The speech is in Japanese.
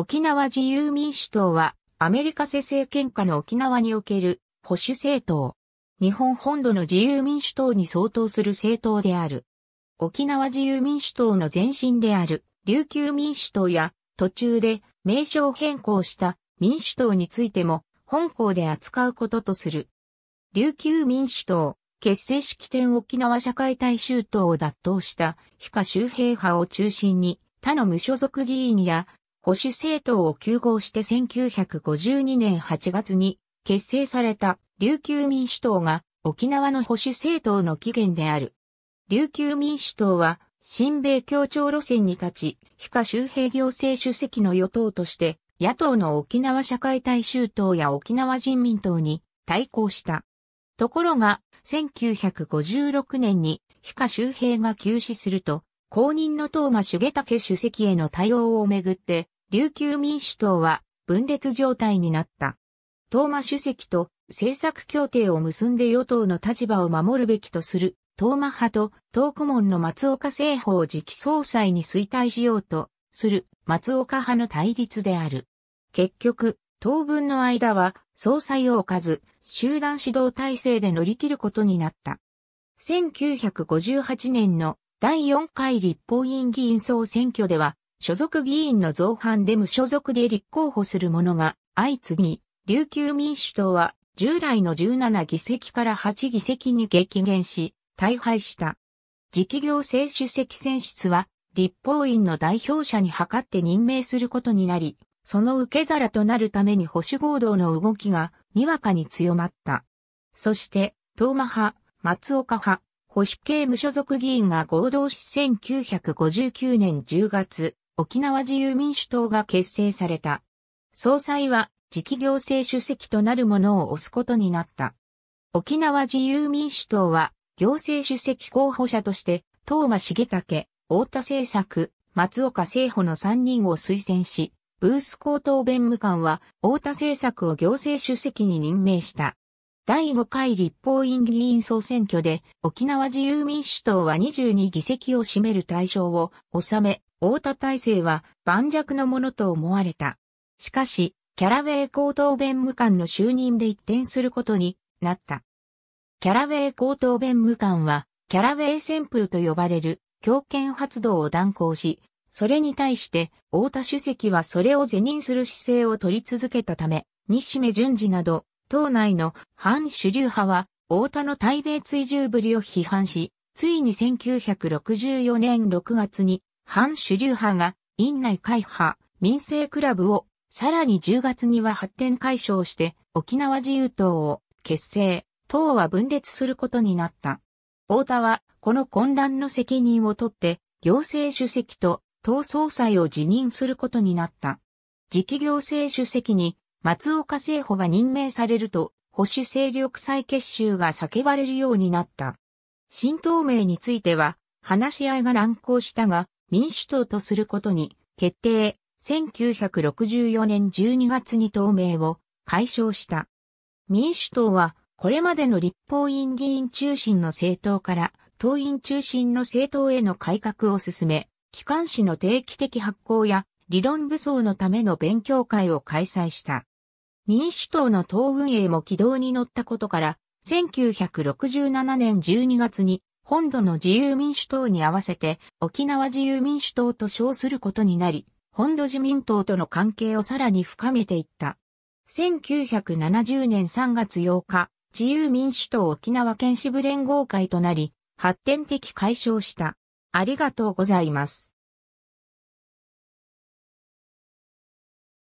沖縄自由民主党は、アメリカ世政権下の沖縄における保守政党。日本本土の自由民主党に相当する政党である。沖縄自由民主党の前身である琉球民主党や途中で名称変更した民主党についても本校で扱うこととする。琉球民主党、結成式典沖縄社会大衆党を脱党した非下周平派を中心に他の無所属議員や保守政党を休合して1952年8月に結成された琉球民主党が沖縄の保守政党の起源である。琉球民主党は新米協調路線に立ち、非下周平行政主席の与党として野党の沖縄社会大衆党や沖縄人民党に対抗した。ところが1956年に非下周平が休止すると公認の東間重武主席への対応をめぐって、琉球民主党は分裂状態になった。東間主席と政策協定を結んで与党の立場を守るべきとする東間派と東顧問の松岡政法次期総裁に衰退しようとする松岡派の対立である。結局、当分の間は総裁を置かず、集団指導体制で乗り切ることになった。1958年の第4回立法院議員総選挙では、所属議員の造反で無所属で立候補する者が相次ぎ、琉球民主党は従来の17議席から8議席に激減し、大敗した。次期行政主席選出は、立法院の代表者に諮って任命することになり、その受け皿となるために保守合同の動きが、にわかに強まった。そして、東馬派、松岡派、保守系無所属議員が合同し1959年10月、沖縄自由民主党が結成された。総裁は次期行政主席となるものを推すことになった。沖縄自由民主党は行政主席候補者として、東間茂武、太田政策、松岡政保の3人を推薦し、ブース高等弁務官は太田政策を行政主席に任命した。第5回立法院議員総選挙で沖縄自由民主党は22議席を占める対象を収め、大田体制は盤石のものと思われた。しかし、キャラウェイ高等弁務官の就任で一転することになった。キャラウェイ高等弁務官は、キャラウェイ旋風と呼ばれる強権発動を断行し、それに対して大田主席はそれを是認する姿勢を取り続けたため、西目順次など党内の反主流派は、太田の対米追従ぶりを批判し、ついに1964年6月に、反主流派が、院内会派、民生クラブを、さらに10月には発展解消して、沖縄自由党を結成、党は分裂することになった。太田は、この混乱の責任を取って、行政主席と党総裁を辞任することになった。次期行政主席に松岡聖保が任命されると、保守勢力再結集が叫ばれるようになった。新党名については、話し合いが乱航したが、民主党とすることに決定。1964年12月に党名を解消した。民主党は、これまでの立法院議員中心の政党から、党員中心の政党への改革を進め、機関紙の定期的発行や理論武装のための勉強会を開催した。民主党の党運営も軌道に乗ったことから、1967年12月に本土の自由民主党に合わせて沖縄自由民主党と称することになり、本土自民党との関係をさらに深めていった。1970年3月8日、自由民主党沖縄県支部連合会となり、発展的解消した。ありがとうございます。